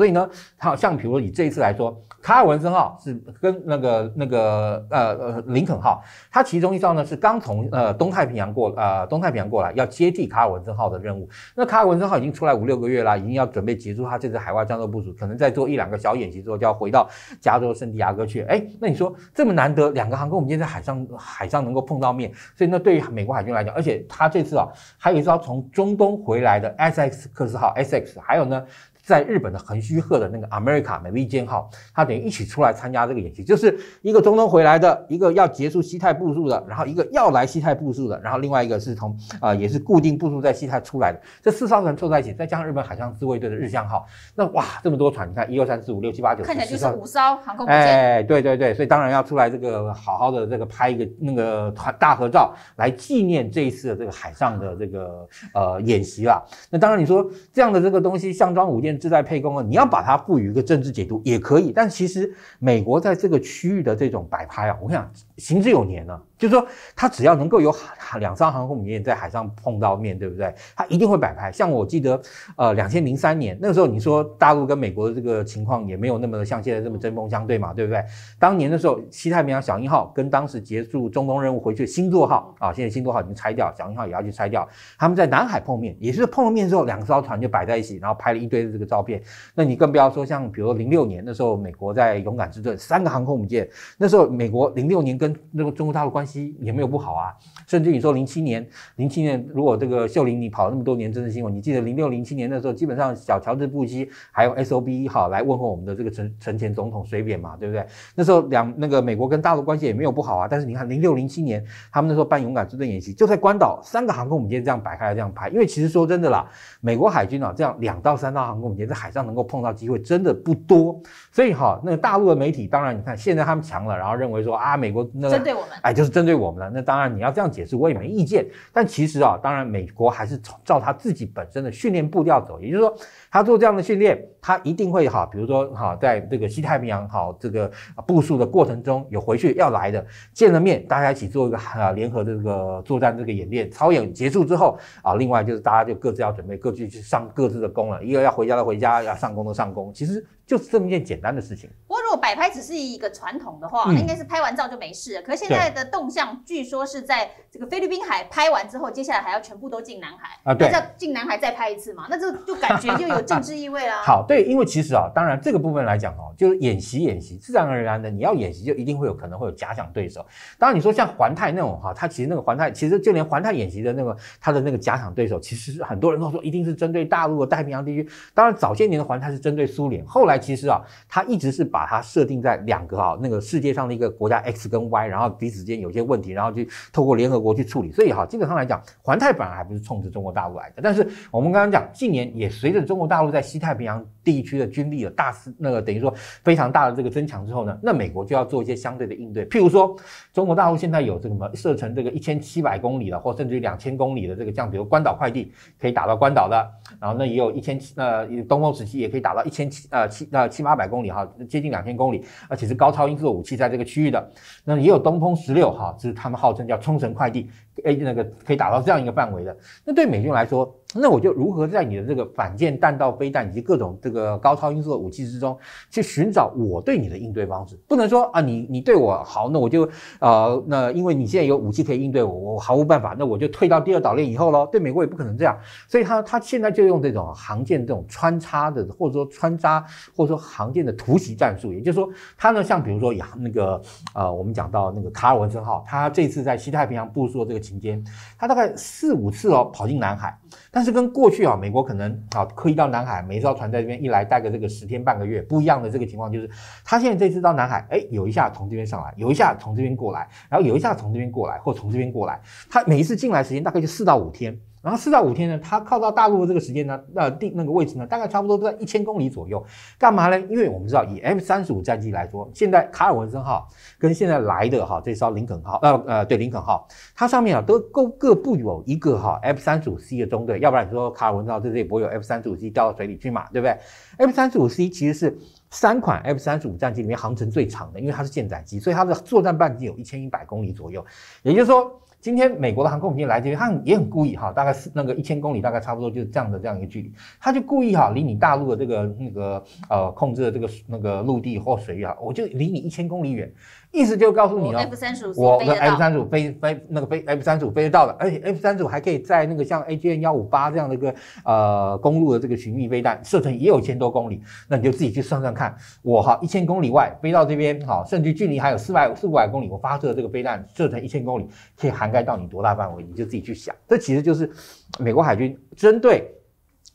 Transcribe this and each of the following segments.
所以呢，好像比如以这一次来说，卡尔文森号是跟那个那个呃呃林肯号，它其中一艘呢是刚从呃东太平洋过，呃东太平洋过来，要接替卡尔文森号的任务。那卡尔文森号已经出来五六个月了，已经要准备结束他这次海外战斗部署，可能在做一两个小演习之后就要回到加州圣地亚哥去。哎，那你说这么难得两个航空母舰在海上海上能够碰到面，所以那对于美国海军来讲，而且它这次啊还有一艘从中东回来的 S X 克斯号 S X，还有呢。在日本的横须贺的那个 America 美利坚号，他等于一起出来参加这个演习，就是一个中东回来的，一个要结束西太部署的，然后一个要来西太部署的，然后另外一个是从啊也是固定部署在西太出来的，这四艘船凑在一起，再加上日本海上自卫队的日向号，那哇这么多船，你看一二三四五六七八九，看起来就是五艘航空母舰。哎，对对对，所以当然要出来这个好好的这个拍一个那个团大合照来纪念这一次的这个海上的这个呃演习啦。那当然你说这样的这个东西，像装五舰。志在沛公啊！你要把它赋予一个政治解读也可以，但其实美国在这个区域的这种摆拍啊，我想。行之有年呢，就是说，他只要能够有两艘航空母舰在海上碰到面，对不对？他一定会摆拍。像我记得，呃，两千零三年那个时候，你说大陆跟美国的这个情况也没有那么像现在这么针锋相对嘛，对不对？当年的时候，西太平洋小鹰号跟当时结束中东任务回去星座号啊，现在星座号已经拆掉，小鹰号也要去拆掉，他们在南海碰面，也是碰了面之后，两艘船就摆在一起，然后拍了一堆的这个照片。那你更不要说像，比如零六年那时候，美国在勇敢之盾三个航空母舰，那时候美国零六年跟那个中国大陆关系也没有不好啊，甚至你说零七年，零七年如果这个秀玲你跑了那么多年政治新闻，你记得零六零七年那时候基本上小乔治布基还有 S O B 哈来问候我们的这个陈陈前总统水扁嘛，对不对？那时候两那个美国跟大陆关系也没有不好啊，但是你看零六零七年他们那时候办勇敢之盾演习就在关岛三个航空母舰这样摆开来这样排，因为其实说真的啦，美国海军啊这样两到三大航空母舰在海上能够碰到机会真的不多，所以哈那个大陆的媒体当然你看现在他们强了，然后认为说啊美国。针对我们，哎，就是针对我们了。那当然，你要这样解释，我也没意见。但其实啊，当然，美国还是照他自己本身的训练步调走。也就是说，他做这样的训练，他一定会哈，比如说哈，在这个西太平洋好这个部署的过程中，有回去要来的，见了面，大家一起做一个啊联合的这个作战这个演练。操演结束之后啊，另外就是大家就各自要准备，各自去上各自的工了。一个要回家的回家，要上工的上工，其实就是这么一件简单的事情。果摆拍只是一个传统的话，那应该是拍完照就没事。可是现在的动向，据说是在这个菲律宾海拍完之后，接下来还要全部都进南海啊，对，要进南海再拍一次嘛？那这就感觉就有政治意味了。好，对，因为其实啊，当然这个部分来讲哦，就是演习演习，自然而然的，你要演习就一定会有可能会有假想对手。当然你说像环太那种哈，他其实那个环太，其实就连环太演习的那个他的那个假想对手，其实很多人都说一定是针对大陆的太平洋地区。当然早些年的环太是针对苏联，后来其实啊，他一直是把他。设定在两个哈那个世界上的一个国家 X 跟 Y，然后彼此间有些问题，然后去透过联合国去处理。所以哈，基本上来讲，环太本来还不是冲着中国大陆来的。但是我们刚刚讲，近年也随着中国大陆在西太平洋地区的军力的大肆那个等于说非常大的这个增强之后呢，那美国就要做一些相对的应对。譬如说，中国大陆现在有这个什么射程这个一千七百公里的，或甚至于两千公里的这个，样，比如关岛快递可以打到关岛的，然后那也有一千七呃东风时期也可以打到一千七呃七呃七八百公里哈，接近两千。千公里，而且是高超音速武器在这个区域的，那也有东风十六哈，这是他们号称叫“冲绳快递”。哎，那个可以打到这样一个范围的，那对美军来说，那我就如何在你的这个反舰弹道飞弹以及各种这个高超音速的武器之中去寻找我对你的应对方式？不能说啊，你你对我好，那我就呃，那因为你现在有武器可以应对我，我毫无办法，那我就退到第二岛链以后喽。对美国也不可能这样，所以他他现在就用这种航舰这种穿插的，或者说穿插或者说航舰的突袭战术，也就是说，他呢像比如说呀，那个呃，我们讲到那个卡尔文森号，他这次在西太平洋部署这个。时间，他大概四五次哦跑进南海，但是跟过去啊美国可能啊刻意到南海，每艘船在这边一来待个这个十天半个月不一样的这个情况，就是他现在这次到南海，哎，有一下从这边上来，有一下从这边过来，然后有一下从这边过来或从这边过来，他每一次进来时间大概就四到五天。然后四到五天呢，它靠到大陆的这个时间呢，那定那个位置呢，大概差不多都在一千公里左右。干嘛呢？因为我们知道以 F 三十五战机来说，现在卡尔文森号跟现在来的哈这艘林肯号，呃呃，对林肯号，它上面啊都各各部有一个哈 F 三十五 C 的中队，要不然你说卡尔文森号这里不会有 F 三十五 C 掉到水里去嘛，对不对？F 三十五 C 其实是三款 F 三十五战机里面航程最长的，因为它是舰载机，所以它的作战半径有一千一百公里左右，也就是说。今天美国的航空母舰来这边，很也很故意哈，大概是那个一千公里，大概差不多就是这样的这样一个距离，他就故意哈，离你大陆的这个那个呃控制的这个那个陆地或水域哈，我就离你一千公里远，意思就告诉你啊，我的 F 三十五飞飞那个飞 F 三十五飞得到的，而且 F 三十五还可以在那个像 AGN 幺五八这样的一个呃公路的这个寻觅飞弹射程也有千多公里，那你就自己去算算看，我哈一千公里外飞到这边哈，甚至距离还有四百四五百公里，我发射这个飞弹射程一千公里可以含。该到你多大范围，你就自己去想。这其实就是美国海军针对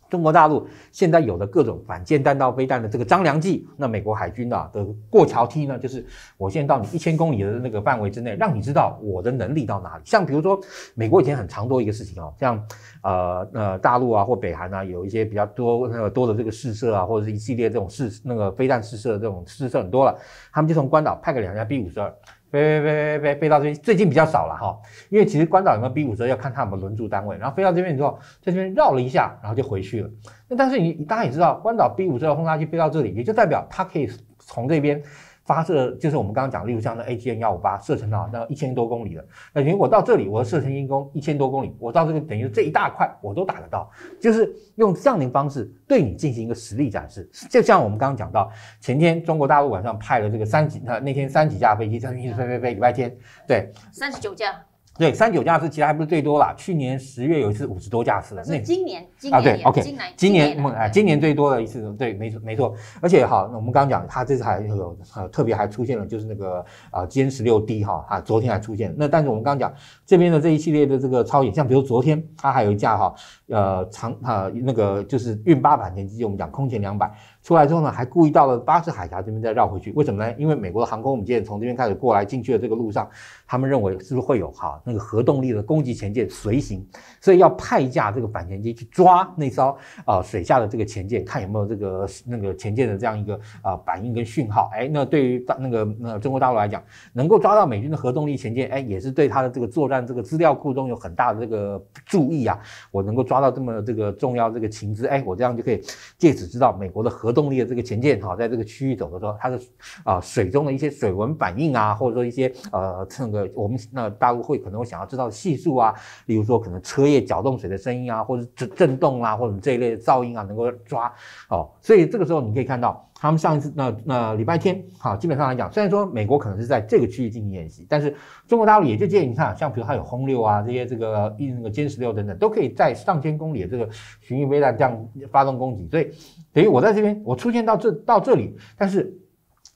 中国大陆现在有的各种反舰弹道飞弹的这个张良计，那美国海军啊的过桥梯呢，就是我现在到你一千公里的那个范围之内，让你知道我的能力到哪里。像比如说，美国以前很常做一个事情哦，像呃呃大陆啊或北韩啊有一些比较多那个多的这个试射啊，或者是一系列这种试那个飞弹试射这种试射很多了，他们就从关岛派个两架 B 五十二。飞飞飞飞飞飞到最最近比较少了哈，因为其实关岛有没有 B 五车要看它有没有轮驻单位，然后飞到这边之后，在这边绕了一下，然后就回去了。那但是你你大家也知道，关岛 B 五的轰炸机飞到这里，也就代表它可以从这边。发射就是我们刚刚讲，例如像那 A t N 幺五八，射程啊，那一千多公里的。那等于我到这里，我的射程一公一千多公里，我到这个等于这一大块，我都打得到。就是用这样的方式对你进行一个实力展示。就像我们刚刚讲到，前天中国大陆晚上派了这个三几，那那天三几架飞机在一直飞飞飞，礼拜天，对，三十九架。对，三九架次，其实还不是最多啦。去年十月有一次五十多架次那今年今年啊对，OK，今年今年今年最多的一次，对，没错没错。而且哈，我们刚刚讲，它这次还有呃特别还出现了就是那个啊歼十六 D 哈啊昨天还出现。那但是我们刚刚讲这边的这一系列的这个超演，像比如昨天它还有一架哈呃长啊那个就是运八百型，其实我们讲空前两百。出来之后呢，还故意到了巴士海峡这边再绕回去，为什么呢？因为美国的航空母舰从这边开始过来进去的这个路上，他们认为是不是会有哈那个核动力的攻击潜舰随行，所以要派一架这个反潜机去抓那艘啊水下的这个潜舰，看有没有这个那个潜舰的这样一个啊反应跟讯号。哎，那对于大那个呃中国大陆来讲，能够抓到美军的核动力潜舰，哎，也是对他的这个作战这个资料库中有很大的这个注意啊。我能够抓到这么这个重要这个情资，哎，我这样就可以借此知道美国的核。动力的这个前舰哈，在这个区域走的时候，它的啊水中的一些水文反应啊，或者说一些呃，那个我们那大陆会可能会想要知道的系数啊，例如说可能车叶搅动水的声音啊，或者震震动啊，或者这一类的噪音啊，能够抓哦，所以这个时候你可以看到。他们上一次那那礼拜天，好，基本上来讲，虽然说美国可能是在这个区域进行演习，但是中国大陆也就建议你看，像比如它有轰六啊这些这个那个歼十六等等，都可以在上千公里的这个巡弋飞弹这样发动攻击，所以等于我在这边我出现到这到这里，但是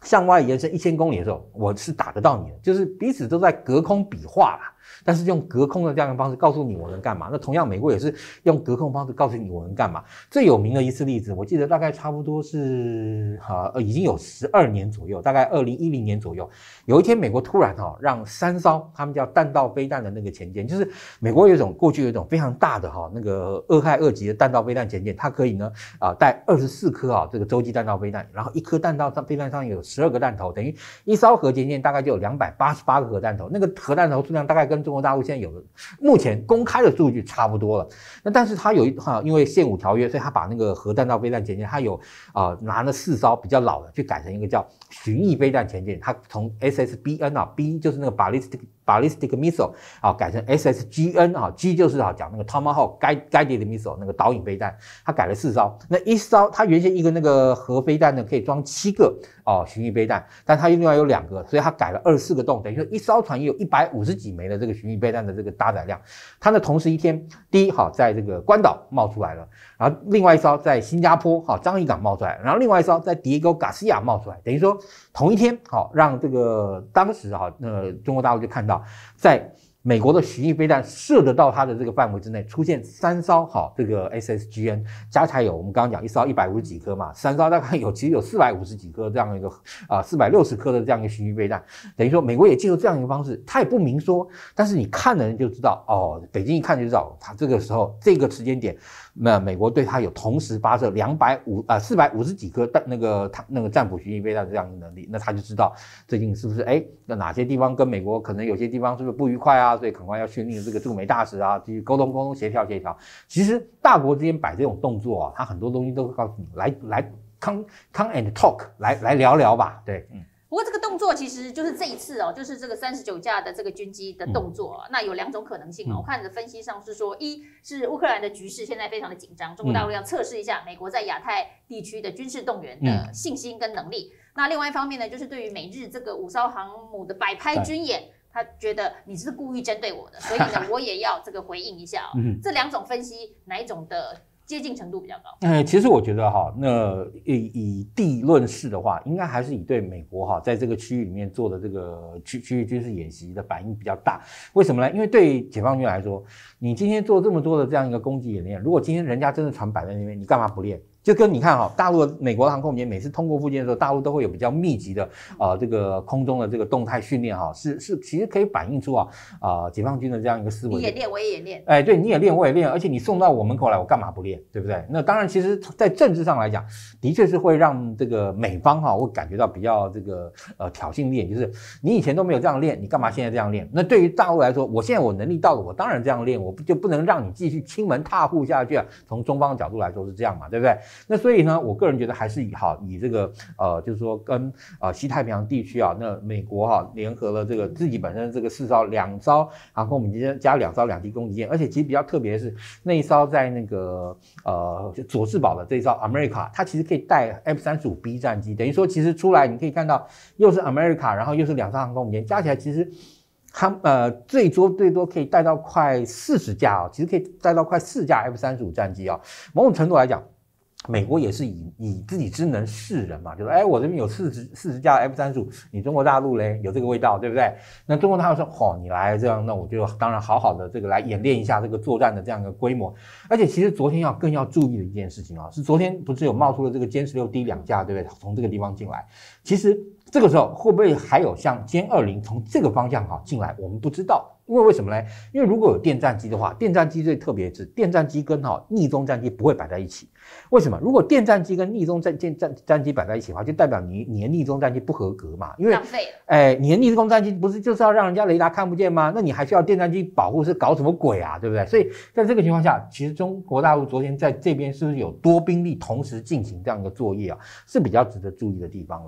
向外延伸一千公里的时候，我是打得到你的，就是彼此都在隔空比划了。但是用隔空的这样方式告诉你我能干嘛？那同样美国也是用隔空方式告诉你我能干嘛？最有名的一次例子，我记得大概差不多是哈已经有十二年左右，大概二零一零年左右，有一天美国突然哈让三艘他们叫弹道飞弹的那个潜舰，就是美国有一种过去有一种非常大的哈那个俄亥俄级的弹道飞弹潜舰，它可以呢啊带二十四颗啊这个洲际弹道飞弹，然后一颗弹道飞弹上有十二个弹头，等于一艘核潜艇大概就有两百八十八个核弹头，那个核弹头数量大概跟。中国大陆现在有，目前公开的数据差不多了。那但是它有一哈，因为《现武条约》，所以它把那个核弹道飞弹前进，它有啊，拿了四艘比较老的，去改成一个叫巡弋飞弹前进。它从 SSBN 啊，B 就是那个 ballistic。Ballistic missile 啊，改成 SSGN 啊，G 就是啊讲那个 Tomahawk guided missile 那个导引飞弹，它改了四艘，那一艘它原先一个那个核飞弹呢可以装七个啊巡弋飞弹，但它另外有两个，所以它改了二十四个洞，等于说一艘船也有一百五十几枚的这个巡弋飞弹的这个搭载量。它呢同时一天第一哈在这个关岛冒出来了，然后另外一艘在新加坡哈樟宜港冒出来，然后另外一艘在迭戈·卡西亚冒出来，等于说。同一天，好，让这个当时哈，那中国大陆就看到，在美国的巡弋飞弹射得到它的这个范围之内，出现三艘好，这个 SSGN 加起来有我们刚刚讲一艘一百五十几颗嘛，三艘大概有其实有四百五十几颗这样一个啊，四百六十颗的这样一个巡弋飞弹，等于说美国也进入这样一个方式，它也不明说，但是你看的人就知道，哦，北京一看就知道，它这个时候这个时间点。那美国对他有同时发射两百五啊四百五十几颗，弹那个他那个战斧巡弋飞的这样的能力，那他就知道最近是不是哎，那哪些地方跟美国可能有些地方是不是不愉快啊？所以赶快要训令这个驻美大使啊，去沟通沟通协调协调。其实大国之间摆这种动作，啊，他很多东西都会告诉你，来来 come come and talk，来来聊聊吧，对，嗯。动作其实就是这一次哦，就是这个三十九架的这个军机的动作。那有两种可能性哦，我看的分析上是说，一是乌克兰的局势现在非常的紧张，中国大陆要测试一下美国在亚太地区的军事动员的信心跟能力。那另外一方面呢，就是对于美日这个五艘航母的摆拍军演，他觉得你是故意针对我的，所以呢，我也要这个回应一下。这两种分析哪一种的？接近程度比较高。哎，其实我觉得哈，那以以地论事的话，应该还是以对美国哈在这个区域里面做的这个区区域军事演习的反应比较大。为什么呢？因为对解放军来说，你今天做这么多的这样一个攻击演练，如果今天人家真的船摆在那边，你干嘛不练？就跟你看哈，大陆的美国航空母舰每次通过附近的时候，大陆都会有比较密集的啊这个空中的这个动态训练哈，是是其实可以反映出啊啊解放军的这样一个思维。你也练我也练，哎对，你也练我也练，而且你送到我门口来，我干嘛不练，对不对？那当然，其实在政治上来讲，的确是会让这个美方哈会感觉到比较这个呃挑衅力，就是你以前都没有这样练，你干嘛现在这样练？那对于大陆来说，我现在我能力到了，我当然这样练，我不就不能让你继续亲门踏户下去啊？从中方的角度来说是这样嘛，对不对？那所以呢，我个人觉得还是以哈以这个呃，就是说跟呃西太平洋地区啊，那美国哈联合了这个自己本身这个四艘两艘航空母舰加两艘两栖攻击舰，而且其实比较特别的是那一艘在那个呃佐治堡的这一艘 America，它其实可以带 F 三十五 B 战机，等于说其实出来你可以看到又是 America，然后又是两艘航空母舰加起来，其实它呃最多最多可以带到快四十架哦，其实可以带到快四架 F 三十五战机哦，某种程度来讲。美国也是以以自己之能示人嘛，就说哎，我这边有四十四十架 F 三十五，你中国大陆嘞有这个味道，对不对？那中国大陆说哦，你来这样，那我就当然好好的这个来演练一下这个作战的这样一个规模。而且其实昨天要更要注意的一件事情啊，是昨天不是有冒出了这个歼十六 D 两架，对不对？从这个地方进来，其实。这个时候会不会还有像歼二零从这个方向哈进来？我们不知道，因为为什么呢？因为如果有电战机的话，电战机最特别是电战机跟哈逆风战机不会摆在一起。为什么？如果电战机跟逆风战舰战战机摆在一起的话，就代表你你的逆风战机不合格嘛？因为浪费。哎，你的逆风战机不是就是要让人家雷达看不见吗？那你还需要电战机保护，是搞什么鬼啊？对不对？所以在这个情况下，其实中国大陆昨天在这边是不是有多兵力同时进行这样一个作业啊？是比较值得注意的地方啦。